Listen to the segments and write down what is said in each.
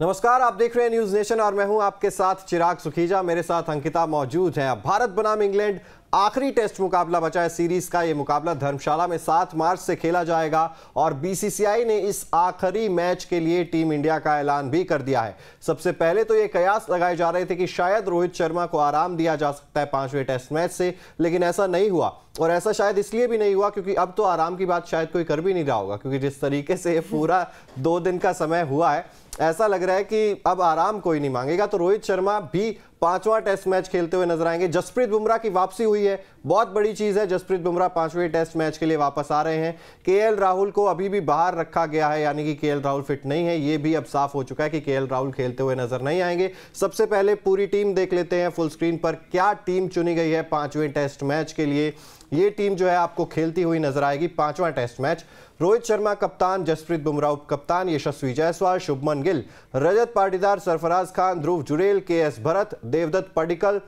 नमस्कार आप देख रहे हैं न्यूज नेशन और मैं हूं आपके साथ चिराग सुखीजा मेरे साथ अंकिता मौजूद हैं भारत बनाम इंग्लैंड आखिरी टेस्ट मुकाबला बचा है सीरीज का यह मुकाबला धर्मशाला में 7 मार्च से खेला जाएगा और बीसीसीआई ने इस आखिरी मैच के लिए टीम इंडिया का ऐलान भी कर दिया है सबसे पहले तो ये कयास लगाए जा रहे थे कि शायद रोहित शर्मा को आराम दिया जा सकता है पांचवें टेस्ट मैच से लेकिन ऐसा नहीं हुआ और ऐसा शायद इसलिए भी नहीं हुआ क्योंकि अब तो आराम की बात शायद कोई कर भी नहीं रहा होगा क्योंकि जिस तरीके से पूरा दो दिन का समय हुआ है ऐसा लग रहा है कि अब आराम कोई नहीं मांगेगा तो रोहित शर्मा भी पांचवा टेस्ट मैच खेलते हुए नजर आएंगे जसप्रीत बुमराह की वापसी हुई है बहुत बड़ी चीज़ है जसप्रीत बुमराह पांचवें टेस्ट मैच के लिए वापस आ रहे हैं के राहुल को अभी भी बाहर रखा गया है यानी कि के राहुल फिट नहीं है ये भी अब साफ हो चुका है कि के राहुल खेलते हुए नजर नहीं आएंगे सबसे पहले पूरी टीम देख लेते हैं फुल स्क्रीन पर क्या टीम चुनी गई है पांचवें टेस्ट मैच के लिए ये टीम जो है आपको खेलती हुई नजर आएगी पांचवा टेस्ट मैच रोहित शर्मा कप्तान जसप्रीत बुमराह उप कप्तान यशस्वी जायसवाल शुभमन गिल रजत Patidar Sarfaraz Khan Dhruv Jurel K S Bharat Devdutt Padikkal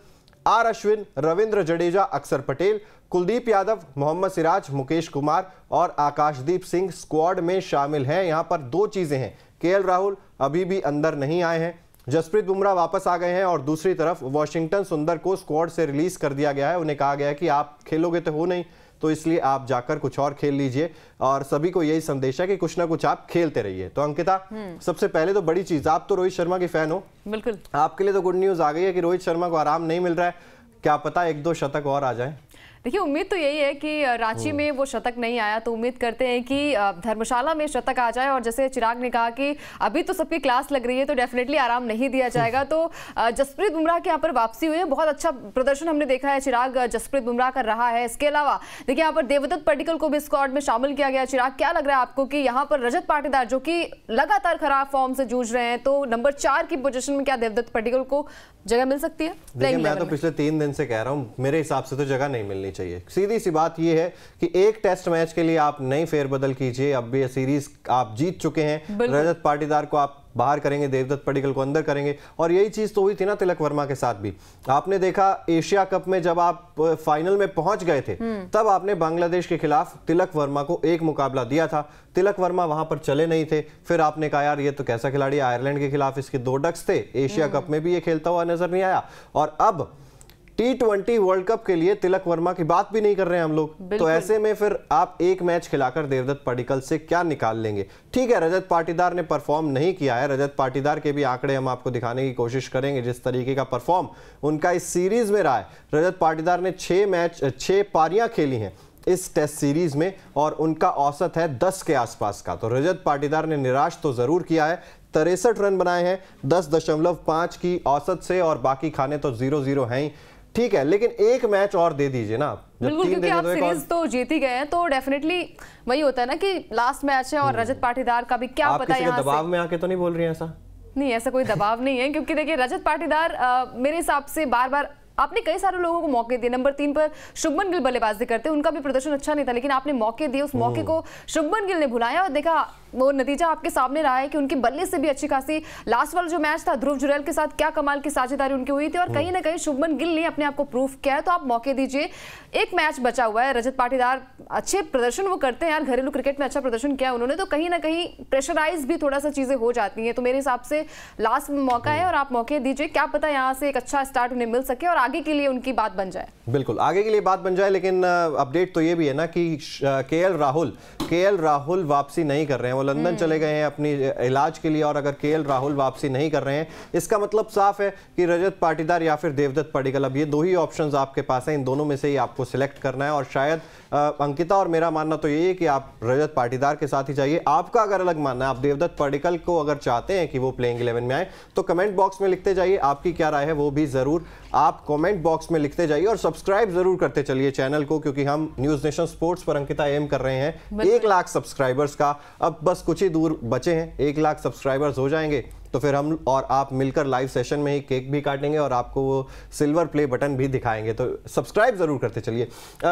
R Ashwin Ravindra Jadeja Axar Patel Kuldeep Yadav Mohammad Siraj Mukesh Kumar और आकाशदीप सिंह स्क्वाड में शामिल हैं यहाँ पर दो चीज़ें हैं के राहुल अभी भी अंदर नहीं आए हैं जसप्रीत बुमराह वापस आ गए हैं और दूसरी तरफ वॉशिंगटन सुंदर को स्क्वाड से रिलीज कर दिया गया है उन्हें कहा गया है कि आप खेलोगे तो हो नहीं तो इसलिए आप जाकर कुछ और खेल लीजिए और सभी को यही संदेश है कि कुछ ना कुछ आप खेलते रहिए तो अंकिता हम्म। सबसे पहले तो बड़ी चीज आप तो रोहित शर्मा की फैन हो बिल्कुल आपके लिए तो गुड न्यूज आ गई है कि रोहित शर्मा को आराम नहीं मिल रहा है क्या पता एक दो शतक और आ जाए देखिए उम्मीद तो यही है कि रांची में वो शतक नहीं आया तो उम्मीद करते हैं कि धर्मशाला में शतक आ जाए और जैसे चिराग ने कहा कि अभी तो सबकी क्लास लग रही है तो डेफिनेटली आराम नहीं दिया जाएगा तो जसप्रीत बुमराह के यहाँ पर वापसी हुई है बहुत अच्छा प्रदर्शन हमने देखा है चिराग जसप्रीत बुमराह कर रहा है इसके अलावा देखिए यहाँ पर देवदत्त पर्टिकल को भी स्क्वाड में शामिल किया गया चिराग क्या लग रहा है आपको कि यहाँ पर रजत पाटीदार जो कि लगातार खराब फॉर्म से जूझ रहे हैं तो नंबर चार की पोजिशन में क्या देवदत्त पर्टिकल को जगह मिल सकती है मैं तो पिछले तीन दिन से कह रहा हूँ मेरे हिसाब से तो जगह नहीं मिल लेनी चाहिए सीधी सी बात यह है कि एक टेस्ट मैच के लिए आप नई फेरबदल कीजिए अब भी सीरीज आप जीत चुके हैं रजत पाटीदार को आप बाहर करेंगे देवदत्त पडिकल को अंदर करेंगे और यही चीज़ तो हुई थी ना तिलक वर्मा के साथ भी आपने देखा एशिया कप में जब आप फाइनल में पहुंच गए थे हम्म। तब आपने बांग्लादेश के खिलाफ तिलक वर्मा को एक मुकाबला दिया था तिलक वर्मा वहां पर चले नहीं थे फिर आपने कहा यार ये तो कैसा खिलाड़ी आयरलैंड के खिलाफ इसके दो डक्स थे एशिया हम्म। कप में भी ये खेलता हुआ नजर नहीं आया और अब टी ट्वेंटी वर्ल्ड कप के लिए तिलक वर्मा की बात भी नहीं कर रहे हैं हम लोग तो ऐसे में फिर आप एक मैच खिलाकर देवदत्त पडिकल से क्या निकाल लेंगे ठीक है रजत पाटीदार ने परफॉर्म नहीं किया है रजत पाटीदार के भी आंकड़े हम आपको दिखाने की कोशिश करेंगे जिस तरीके का परफॉर्म उनका इस सीरीज में रहा है रजत पाटीदार ने छः मैच छः पारियां खेली हैं इस टेस्ट सीरीज में और उनका औसत है दस के आसपास का तो रजत पाटीदार ने निराश तो जरूर किया है तिरसठ रन बनाए हैं दस दशमलव की औसत से और बाकी खाने तो जीरो जीरो हैं ही ठीक है लेकिन एक मैच और दे दीजिए ना आप बिल्कुल क्योंकि आप सीरीज तो, तो जीत ही गए हैं तो डेफिनेटली वही होता है ना कि लास्ट मैच है और हम्म। रजत पाटीदार का भी क्या पता है दबाव में आके तो नहीं बोल रही है ऐसा नहीं ऐसा कोई दबाव नहीं है क्योंकि देखिए रजत पाटीदार मेरे हिसाब से बार बार आपने कई सारे लोगों को मौके दिए नंबर तीन पर शुभमन गिल बल्लेबाजी करते उनका भी प्रदर्शन अच्छा नहीं था लेकिन आपने मौके दिए उस मौके हम्म। को शुभमन गिल ने भुलाया और देखा वो नतीजा आपके सामने रहा है कि उनकी बल्ले से भी अच्छी खासी लास्ट वाला जो मैच था ध्रुव जुरैल के साथ क्या कमाल की साझेदारी उनकी हुई थी और कहीं ना कहीं शुभमन गिल ने अपने आप को प्रूफ किया है तो आप मौके दीजिए एक मैच बचा हुआ है रजत पाटीदार अच्छे प्रदर्शन वो करते हैं यार घरेलू क्रिकेट में अच्छा प्रदर्शन किया उन्होंने तो कहीं ना कहीं प्रेशराइज भी थोड़ा सा चीज़ें हो जाती हैं तो मेरे हिसाब से लास्ट मौका है और आप मौके दीजिए क्या पता यहाँ से एक अच्छा स्टार्ट उन्हें मिल सके और आगे के लिए उनकी बात बन जाए बिल्कुल आगे के लिए बात बन जाए लेकिन अपडेट तो ये भी है ना कि के राहुल के राहुल वापसी नहीं कर रहे हैं वो लंदन चले हम्म। गए हैं अपनी इलाज के लिए और अगर के राहुल वापसी नहीं कर रहे हैं इसका मतलब साफ है कि रजत पाटीदार या फिर देवदत्त पाटिकल अब ये दो ही ऑप्शन आपके पास हैं इन दोनों में से ही आपको सिलेक्ट करना है और शायद अंकिता और मेरा मानना तो यही है कि आप रजत पाटीदार के साथ ही जाइए आपका अगर अलग मानना है आप देवदत्त पाटिकल को अगर चाहते हैं कि वो प्लेइंग इलेवन में आए तो कमेंट बॉक्स में लिखते जाइए आपकी क्या राय है वो भी ज़रूर आप कमेंट बॉक्स में लिखते जाइए और सब्सक्राइब जरूर करते चलिए चैनल को क्योंकि हम न्यूज नेशन स्पोर्ट्स पर अंकिता एम कर रहे हैं एक लाख सब्सक्राइबर्स का अब बस कुछ ही दूर बचे हैं एक लाख सब्सक्राइबर्स हो जाएंगे तो फिर हम और आप मिलकर लाइव सेशन में ही केक भी काटेंगे और आपको वो सिल्वर प्ले बटन भी दिखाएंगे तो सब्सक्राइब ज़रूर करते चलिए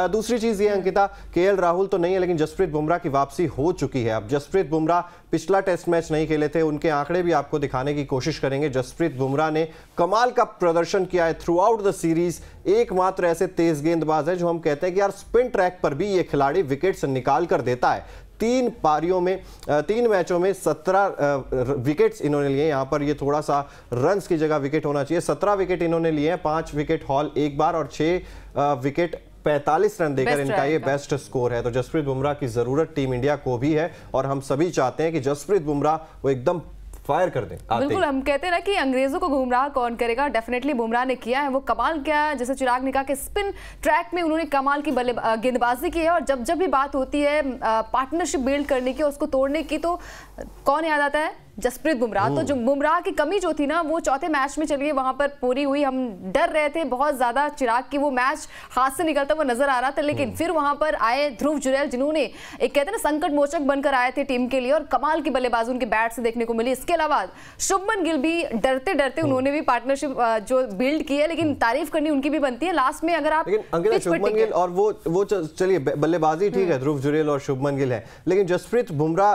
दूसरी चीज़ ये अंकिता के राहुल तो नहीं है लेकिन जसप्रीत बुमराह की वापसी हो चुकी है अब जसप्रीत बुमराह पिछला टेस्ट मैच नहीं खेले थे उनके आंकड़े भी आपको दिखाने की कोशिश करेंगे जसप्रीत बुमराह ने कमाल का प्रदर्शन किया है थ्रू आउट द सीरीज एकमात्र ऐसे तेज गेंदबाज है जो हम कहते हैं कि यार स्पिन ट्रैक पर भी ये खिलाड़ी विकेट निकाल कर देता है तीन पारियों में तीन मैचों में सत्रह विकेट्स इन्होंने लिए यहाँ पर ये थोड़ा सा रन्स की जगह विकेट होना चाहिए सत्रह विकेट इन्होंने लिए हैं पांच विकेट हॉल एक बार और छः विकेट 45 रन देकर इनका ये बेस्ट स्कोर है तो जसप्रीत बुमराह की जरूरत टीम इंडिया को भी है और हम सभी चाहते हैं कि जसप्रीत बुमराह वो एकदम फायर कर दें बिल्कुल हम कहते हैं ना कि अंग्रेजों को गुमराह कौन करेगा डेफिनेटली बुमराह ने किया है वो कमाल किया है जैसे चिराग ने कहा कि स्पिन ट्रैक में उन्होंने कमाल की बल्ले गेंदबाजी की है और जब जब भी बात होती है पार्टनरशिप बिल्ड करने की उसको तोड़ने की तो कौन याद आता है जसप्रीत बुमराह तो जो बुमराह की कमी जो थी ना वो चौथे मैच में चलिए वहां पर पूरी हुई हम डर रहे थे बहुत ज़्यादा चिराग की वो मैच हाथ से निकलता हुआ नजर आ रहा था लेकिन फिर वहां पर आए ध्रुव जुरैल जिन्होंने एक कहते ना संकट मोचक बनकर आए थे टीम के लिए और कमाल की बल्लेबाजी उनके बैट से देखने को मिली इसके अलावा शुभमन गिल भी डरते डरते उन्होंने भी पार्टनरशिप जो बिल्ड की है लेकिन तारीफ करनी उनकी भी बनती है लास्ट में अगर आप और वो वो चलिए बल्लेबाजी ठीक है हम्म। ध्रुव जुरेल और शुभमन गिल है लेकिन जसप्रीत बुमराह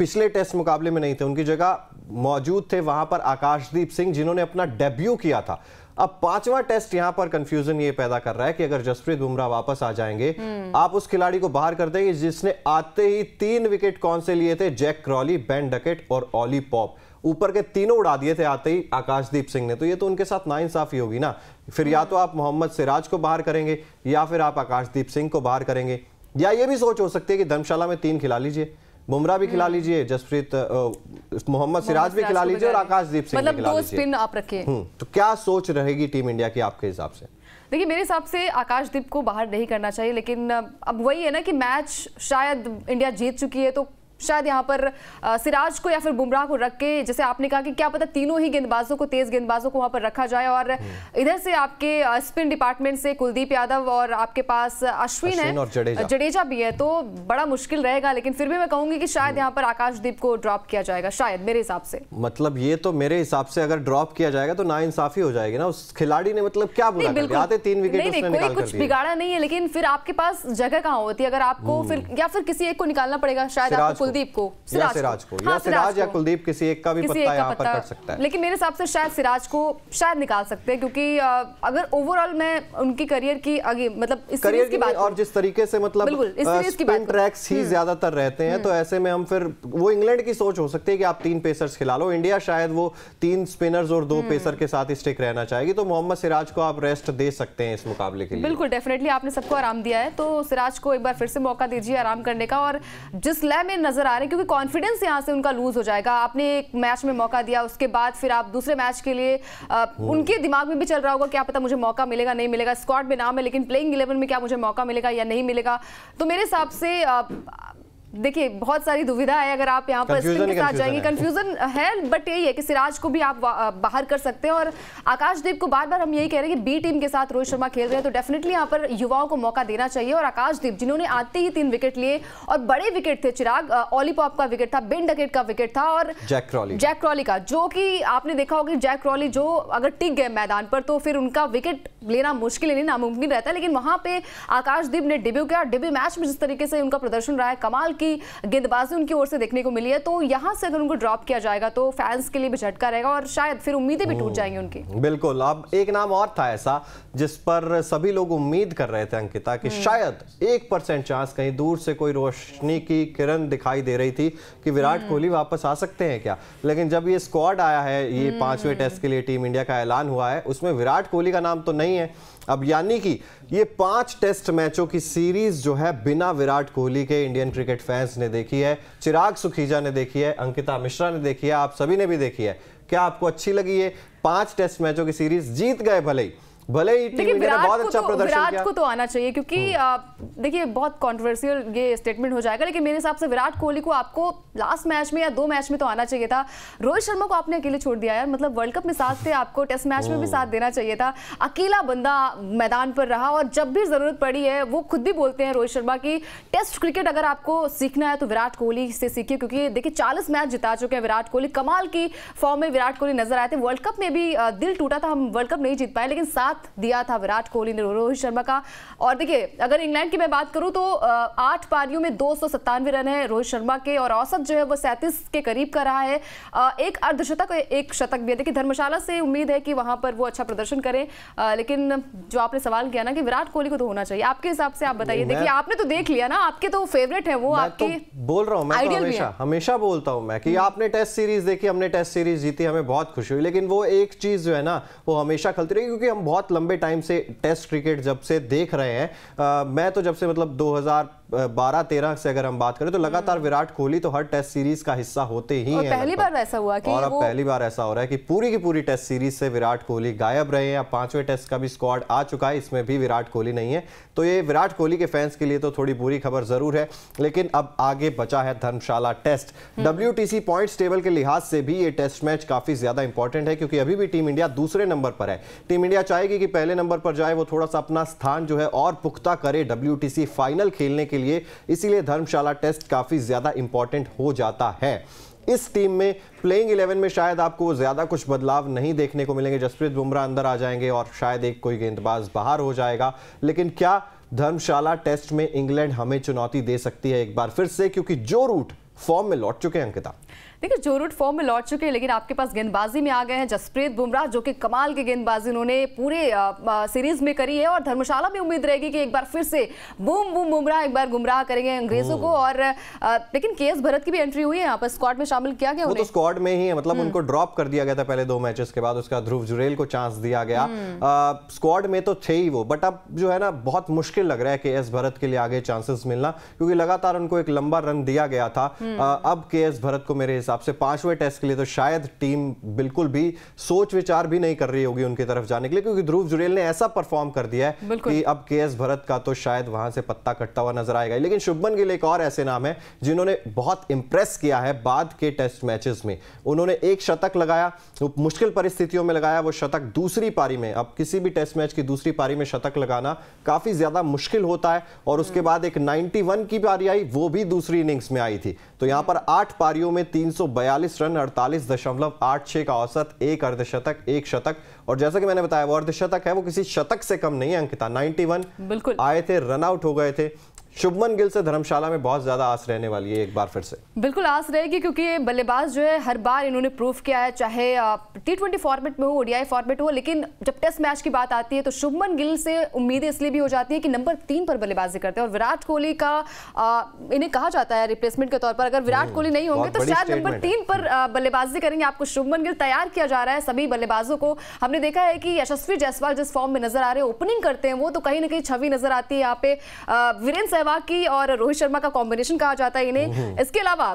पिछले टेस्ट मुकाबले में नहीं थे उनकी जगह मौजूद थे वहां पर आकाशदीप सिंह जिन्होंने अपना डेब्यू किया था अब पांचवा टेस्ट यहां पर कंफ्यूजन ये पैदा कर रहा है कि अगर जसप्रीत बुमराह वापस आ जाएंगे हम्म। आप उस खिलाड़ी को बाहर कर देंगे जिसने आते ही तीन विकेट कौन से लिए थे जैक क्रॉली बैन डकेट और ऑली पॉप ऊपर के तीनों उड़ा दिए थे आते ही आकाशदीप सिंह ने तो ये तो उनके साथ ना इंसाफी होगी ना फिर या तो आप मोहम्मद सिराज को बाहर करेंगे या फिर आप आकाशदीप सिंह को बाहर करेंगे या ये भी सोच हो सकती है कि धर्मशाला में तीन खिला लीजिए बुमराह भी खिला हम्म। लीजिए जसप्रीत मोहम्मद सिराज भी खिला लीजिए और आकाशदीप सिंह मतलब दो स्पिन आप रखें हम्म, तो क्या सोच रहेगी टीम इंडिया की आपके हिसाब से देखिए मेरे हिसाब से आकाशदीप को बाहर नहीं करना चाहिए लेकिन अब वही है ना कि मैच शायद इंडिया जीत चुकी है तो शायद यहाँ पर सिराज को या फिर बुमराह को रख के जैसे आपने कहा कि क्या पता तीनों ही गेंदबाजों को तेज गेंदबाजों को वहाँ पर रखा जाए और हम्म। इधर से आपके स्पिन डिपार्टमेंट से कुलदीप यादव और आपके पास अश्विन है जडेजा।, जडेजा भी है तो बड़ा मुश्किल रहेगा लेकिन फिर भी मैं कहूंगी कि शायद हम्म। यहाँ पर आकाशदीप को ड्रॉप किया जाएगा शायद मेरे हिसाब से मतलब ये तो मेरे हिसाब से अगर ड्रॉप किया जाएगा तो इंसाफी हो जाएगी ना उस खिलाड़ी ने मतलब क्या बोला तीन विकेट कोई कुछ बिगाड़ा नहीं है लेकिन फिर आपके पास जगह कहाँ होती है अगर आपको फिर हम्म। या फिर किसी एक को निकालना पड़ेगा शायद आपको कुलदीप को सिराज, सिराज को, को। या सिराज या हाँ, कुलदीप किसी एक का भी पत्ता यहाँ पर कट सकता है लेकिन मेरे हिसाब से शायद सिराज को शायद निकाल सकते हैं क्योंकि अगर ओवरऑल मैं उनकी करियर की आगे मतलब इस करियर की बात और जिस तरीके से मतलब ट्रैक्स ही हम्म। ज्यादातर रहते हैं तो हम्म। ऐसे में हम फिर वो इंग्लैंड की सोच हो सकती है कि आप तीन पेसर्स खिला लो इंडिया शायद वो तीन स्पिनर्स और दो पेसर हम्म। के साथ स्टिक रहना चाहेगी तो मोहम्मद सिराज को आप रेस्ट दे सकते हैं इस मुकाबले के लिए बिल्कुल डेफिनेटली आपने सबको आराम दिया है तो सिराज को एक बार फिर से मौका दीजिए आराम करने का और जिस लय में नजर नजर आ रहे हैं क्योंकि कॉन्फिडेंस यहाँ से उनका लूज हो जाएगा आपने एक मैच में मौका दिया उसके बाद फिर आप दूसरे मैच के लिए उनके दिमाग में भी चल रहा होगा क्या पता मुझे मौका मिलेगा नहीं मिलेगा स्क्वाड में नाम है लेकिन प्लेइंग इलेवन में क्या मुझे मौका मिलेगा या नहीं मिलेगा तो मेरे हिसाब से देखिए बहुत सारी दुविधा है अगर आप यहाँ पर स्पिन के साथ जाएंगे कंफ्यूजन है बट यही है कि सिराज को भी आप बाहर कर सकते हैं और आकाशदीप को बार बार हम यही कह रहे हैं कि बी टीम के साथ रोहित शर्मा खेल रहे हैं तो डेफिनेटली यहाँ पर युवाओं को मौका देना चाहिए और आकाशदीप जिन्होंने आते ही तीन विकेट लिए और बड़े विकेट थे चिराग ऑलीपॉप का विकेट था बिन डकेट का विकेट था और जैक क्रॉली जैक का जो कि आपने देखा होगा जैक क्रॉली जो अगर टिक गए मैदान पर तो फिर उनका विकेट लेना मुश्किल नहीं नामुमकिन रहता लेकिन वहां पर आकाशदीप ने डेब्यू किया डेब्यू मैच में जिस तरीके से उनका प्रदर्शन रहा है कमाल की गेंदबाजी उनकी ओर से देखने को मिली है तो यहाँ से अगर उनको ड्रॉप किया जाएगा तो फैंस के लिए भी झटका रहेगा और शायद फिर उम्मीदें भी टूट जाएंगी उनकी बिल्कुल अब एक नाम और था ऐसा जिस पर सभी लोग उम्मीद कर रहे थे अंकिता कि हम्म। शायद एक परसेंट चांस कहीं दूर से कोई रोशनी की किरण दिखाई दे रही थी कि विराट हम्म। कोहली वापस आ सकते हैं क्या लेकिन जब ये स्क्वाड आया है ये हम्म। पांचवें टेस्ट के लिए टीम इंडिया का ऐलान हुआ है उसमें विराट कोहली का नाम तो नहीं है अब यानी कि ये पांच टेस्ट मैचों की सीरीज जो है बिना विराट कोहली के इंडियन क्रिकेट फैंस ने देखी है चिराग सुखीजा ने देखी है अंकिता मिश्रा ने देखी है आप सभी ने भी देखी है क्या आपको अच्छी लगी है पांच टेस्ट मैचों की सीरीज जीत गए भले ही भले ही देखिए विराट को तो विराट अच्छा तो- को तो आना चाहिए क्योंकि हम्म। देखिए बहुत कॉन्ट्रोवर्सियल ये स्टेटमेंट हो जाएगा लेकिन मेरे हिसाब से विराट कोहली को आपको लास्ट मैच में या दो मैच में तो आना चाहिए था रोहित शर्मा को आपने अकेले छोड़ दिया यार मतलब वर्ल्ड कप में साथ थे आपको टेस्ट मैच में भी साथ देना चाहिए था अकेला बंदा मैदान पर रहा और जब भी जरूरत पड़ी है वो खुद भी बोलते हैं रोहित शर्मा की टेस्ट क्रिकेट अगर आपको सीखना है तो विराट कोहली से सीखिए क्योंकि देखिए चालीस मैच जिता चुके हैं विराट कोहली कमाल की फॉर्म में विराट कोहली नजर आए थे वर्ल्ड कप में भी दिल टूटा था हम वर्ल्ड कप नहीं जीत पाए लेकिन साथ साथ दिया था विराट कोहली ने रोहित शर्मा का और देखिए अगर इंग्लैंड की मैं बात करूं तो आठ पारियों में दो रन है रोहित शर्मा के और औसत जो है वो सैंतीस के करीब का रहा है एक अर्धशतक एक शतक भी है देखिए धर्मशाला से उम्मीद है कि वहां पर वो अच्छा प्रदर्शन करें लेकिन जो आपने सवाल किया ना कि विराट कोहली को तो होना चाहिए आपके हिसाब से आप बताइए देखिए आपने तो देख लिया ना आपके तो फेवरेट है वो आपके तो बोल रहा हूँ मैं तो हमेशा हमेशा बोलता हूँ मैं कि हम्म। आपने टेस्ट सीरीज देखी हमने टेस्ट सीरीज जीती हमें बहुत खुशी हुई लेकिन वो एक चीज जो है ना वो हमेशा खलती रही क्योंकि हम बहुत बहुत लंबे टाइम से टेस्ट क्रिकेट जब से देख रहे हैं मैं तो जब से मतलब बारह तेरह से अगर हम बात करें तो हम्म। लगातार विराट कोहली तो हर टेस्ट सीरीज का हिस्सा होते ही और है पहली बार ऐसा हुआ कि और अब पहली बार ऐसा हो रहा है कि पूरी की पूरी टेस्ट सीरीज से विराट कोहली गायब रहे हैं पांचवें टेस्ट का भी स्क्वाड आ चुका है इसमें भी विराट कोहली नहीं है तो ये विराट कोहली के फैंस के लिए तो थोड़ी बुरी खबर जरूर है लेकिन अब आगे बचा है Dharamsala test W points table के लिहाज से भी ये टेस्ट मैच काफी ज्यादा इंपॉर्टेंट है क्योंकि अभी भी टीम इंडिया दूसरे नंबर पर है टीम इंडिया चाहेगी कि पहले नंबर पर जाए वो थोड़ा सा अपना स्थान जो है और पुख्ता करे डब्ल्यू फाइनल खेलने के लिए इसीलिए धर्मशाला टेस्ट काफ़ी ज़्यादा इंपॉर्टेंट हो जाता है इस टीम में प्लेइंग 11 में शायद आपको ज़्यादा कुछ बदलाव नहीं देखने को मिलेंगे जसप्रीत बुमराह अंदर आ जाएंगे और शायद एक कोई गेंदबाज बाहर हो जाएगा लेकिन क्या धर्मशाला टेस्ट में इंग्लैंड हमें चुनौती दे सकती है एक बार फिर से क्योंकि जो रूट फॉर्म में लौट चुके हैं अंकिता देखिए जो रूट फॉर्म में लौट चुके हैं लेकिन आपके पास गेंदबाजी में आ गए हैं जसप्रीत बुमराह जो कि कमाल की गेंदबाजी उन्होंने पूरे सीरीज में करी है और धर्मशाला में उम्मीद रहेगी कि एक बार फिर से बूम बूम बुमराह एक बार गुमराह करेंगे अंग्रेजों को और लेकिन के भरत की भी एंट्री हुई है यहाँ पर स्कॉड में शामिल किया गया तो स्कॉड में ही है मतलब हम्म। उनको ड्रॉप कर दिया गया था पहले दो मैचेस के बाद उसका ध्रुव जुरेल को चांस दिया गया स्क्वाड हम्म। में तो थे ही वो बट अब जो है ना बहुत मुश्किल लग रहा है के एस भरत के लिए आगे चांसेस मिलना क्योंकि लगातार उनको एक लंबा रन दिया गया था हम्म। अब के एस भरत को मेरे हिसाब से पांचवें टेस्ट के लिए तो शायद टीम बिल्कुल भी सोच विचार भी नहीं कर रही होगी उनकी तरफ जाने के लिए क्योंकि ध्रुव जुरेल ने ऐसा परफॉर्म कर दिया है कि अब के एस भरत का तो शायद वहां से पत्ता कटता हुआ नजर आएगा लेकिन शुभमन गिल एक और ऐसे नाम है जिन्होंने बहुत इंप्रेस किया है बाद के टेस्ट मैचेस में उन्होंने एक शतक लगाया मुश्किल परिस्थितियों में लगाया वो शतक दूसरी पारी में अब किसी भी टेस्ट मैच की दूसरी पारी में शतक लगाना काफी ज्यादा मुश्किल होता है और उसके बाद एक नाइनटी की पारी आई वो भी दूसरी इनिंग्स में आई थी तो यहां पर आठ पारियों में तीन 342 रन अड़तालीस दशमलव आठ का औसत एक अर्धशतक एक शतक और जैसा कि मैंने बताया वो अर्धशतक है वो किसी शतक से कम नहीं है अंकिता 91 बिल्कुल आए थे रन आउट हो गए थे शुभमन गिल से धर्मशाला में बहुत ज़्यादा आस रहने वाली है एक बार फिर से बिल्कुल आस रहेगी क्योंकि ये बल्लेबाज जो है हर बार इन्होंने प्रूफ किया है चाहे टी ट्वेंटी फॉर्मेट में हो ओडीआई फॉर्मेट हो लेकिन जब टेस्ट मैच की बात आती है तो शुभमन गिल से उम्मीदें इसलिए भी हो जाती है कि नंबर तीन पर बल्लेबाजी करते हैं और विराट कोहली का इन्हें कहा जाता है रिप्लेसमेंट के तौर पर अगर विराट हम्म, कोहली नहीं होंगे तो शायद नंबर तीन पर बल्लेबाजी करेंगे आपको शुभमन गिल तैयार किया जा रहा है सभी बल्लेबाजों को हमने देखा है कि यशस्वी जायसवाल जिस फॉर्म में नजर आ रहे हैं ओपनिंग करते हैं वो तो कहीं ना कहीं छवि नजर आती है यहाँ पे वीरेंद्र की और रोहित शर्मा का कॉम्बिनेशन कहा जाता है इन्हें इसके अलावा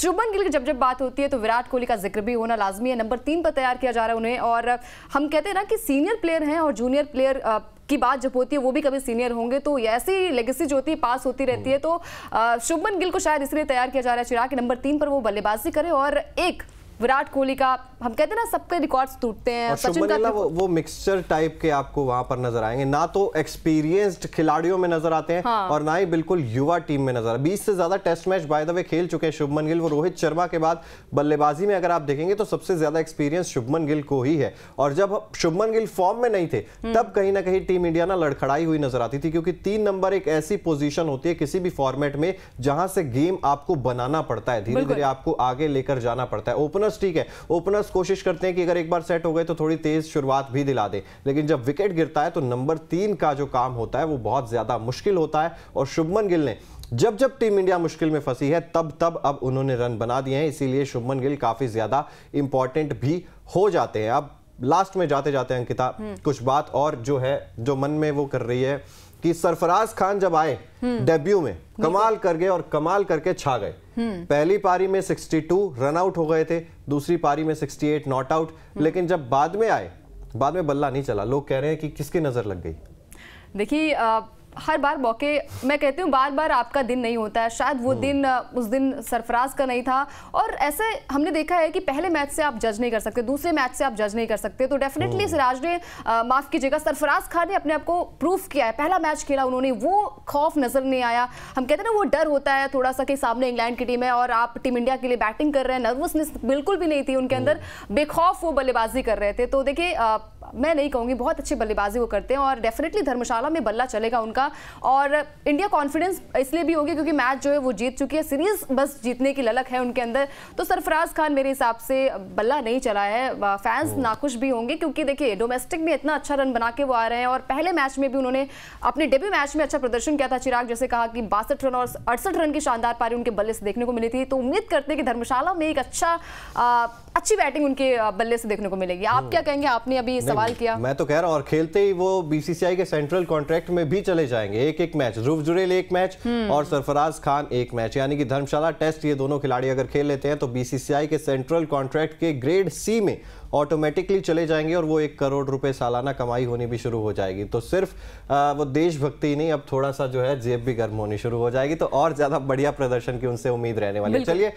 शुभमन गिल की जब जब बात होती है तो विराट कोहली का जिक्र भी होना लाजमी है नंबर तीन पर तैयार किया जा रहा है उन्हें और हम कहते हैं ना कि सीनियर प्लेयर हैं और जूनियर प्लेयर की बात जब होती है वो भी कभी सीनियर होंगे तो ऐसी लेगेसी जो होती है पास होती रहती है तो शुभमन गिल को शायद इसलिए तैयार किया जा रहा है चिराग के नंबर तीन पर वो बल्लेबाजी करे और एक विराट कोहली का हम कहते हैं ना सबके रिकॉर्ड्स टूटते हैं सचिन का वो, वो मिक्सचर टाइप के आपको वहां पर नजर आएंगे ना तो एक्सपीरियंस्ड खिलाड़ियों में नजर आते हैं हाँ। और ना ही बिल्कुल युवा टीम में नजर बीस से ज्यादा test match by the way खेल चुके हैं शुभमन गिल वो रोहित शर्मा के बाद बल्लेबाजी में अगर आप देखेंगे तो सबसे ज्यादा एक्सपीरियंस शुभमन गिल को ही है और जब शुभमन गिल फॉर्म में नहीं थे हम्म। तब कहीं ना कहीं टीम इंडिया ना लड़खड़ाई हुई नजर आती थी क्योंकि तीन नंबर एक ऐसी पोजिशन होती है किसी भी फॉर्मेट में जहां से गेम आपको बनाना पड़ता है धीरे धीरे आपको आगे लेकर जाना पड़ता है ओपनर्स ठीक है ओपनर्स कोशिश करते हैं कि अगर एक बार सेट हो गए तो थोड़ी तेज शुरुआत भी दिला दे लेकिन जब विकेट गिरता है तो नंबर तीन का जो काम होता है वो बहुत ज्यादा मुश्किल होता है और शुभमन गिल ने जब जब टीम इंडिया मुश्किल में फंसी है तब तब अब उन्होंने रन बना दिए हैं इसीलिए शुभमन गिल काफी ज्यादा इंपॉर्टेंट भी हो जाते हैं अब लास्ट में जाते जाते अंकिता हम्म। कुछ बात और जो है जो मन में वो कर रही है कि सरफराज खान जब आए डेब्यू हम्म। में कमाल कर गए और कमाल करके छा गए हम्म। पहली पारी में 62 रन आउट हो गए थे दूसरी पारी में 68 नॉट आउट लेकिन जब बाद में आए बाद में बल्ला नहीं चला लोग कह रहे हैं कि किसकी नजर लग गई देखिए हर बार मौके मैं कहती हूँ बार बार आपका दिन नहीं होता है शायद वो हम्म। दिन उस दिन सरफराज का नहीं था और ऐसे हमने देखा है कि पहले मैच से आप जज नहीं कर सकते दूसरे मैच से आप जज नहीं कर सकते तो डेफिनेटली सिराज हम्म। ने माफ़ कीजिएगा सरफराज खान ने अपने आप को प्रूफ किया है पहला मैच खेला उन्होंने वो खौफ नज़र नहीं आया हम कहते हैं ना वो डर होता है थोड़ा सा कि सामने इंग्लैंड की टीम है और आप टीम इंडिया के लिए बैटिंग कर रहे हैं नर्वसनेस बिल्कुल भी नहीं थी उनके हम्म। अंदर बेखौफ वो बल्लेबाजी कर रहे थे तो देखिए मैं नहीं कहूँगी बहुत अच्छी बल्लेबाजी वो करते हैं और डेफिनेटली धर्मशाला में बल्ला चलेगा उनका और इंडिया कॉन्फिडेंस इसलिए भी होगी क्योंकि मैच जो है वो जीत चुकी है सीरीज बस जीतने की ललक है उनके अंदर तो सरफराज खान मेरे हिसाब से बल्ला नहीं चला है फैंस नाखुश भी होंगे क्योंकि देखिए डोमेस्टिक में इतना अच्छा रन बना के वो आ रहे हैं और पहले मैच में भी उन्होंने अपने डेब्यू मैच में अच्छा प्रदर्शन किया था चिराग जैसे कहा कि बासठ रन और अड़सठ रन की शानदार पारी उनके बल्ले से देखने को मिली थी तो उम्मीद करते हैं कि धर्मशाला में एक अच्छा अच्छी बैटिंग उनके बल्ले से देखने को मिलेगी आप क्या कहेंगे आपने अभी सवाल किया मैं तो कह रहा हूँ और खेलते ही वो बीसीसीआई के सेंट्रल कॉन्ट्रैक्ट में भी चले जाएंगे एक एक मैच ध्रुव जुरेल एक मैच हम्म। और सरफराज खान एक मैच यानी कि धर्मशाला टेस्ट ये दोनों खिलाड़ी अगर खेल लेते हैं तो बीसीसीआई के सेंट्रल कॉन्ट्रैक्ट के ग्रेड सी में ऑटोमेटिकली चले जाएंगे और वो एक करोड़ रुपए सालाना कमाई होनी भी शुरू हो जाएगी तो सिर्फ आ, वो देशभक्ति नहीं अब थोड़ा सा जो है जेब भी गर्म होनी शुरू हो जाएगी तो और ज्यादा बढ़िया प्रदर्शन की उनसे उम्मीद रहने वाली है चलिए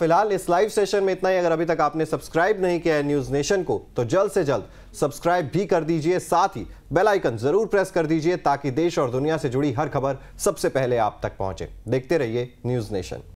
फिलहाल इस लाइव सेशन में इतना ही अगर अभी तक आप आपने सब्सक्राइब नहीं किया है न्यूज़ नेशन को तो जल्द से जल्द सब्सक्राइब भी कर दीजिए साथ ही बेल आइकन ज़रूर प्रेस कर दीजिए ताकि देश और दुनिया से जुड़ी हर खबर सबसे पहले आप तक पहुंचे देखते रहिए न्यूज़ नेशन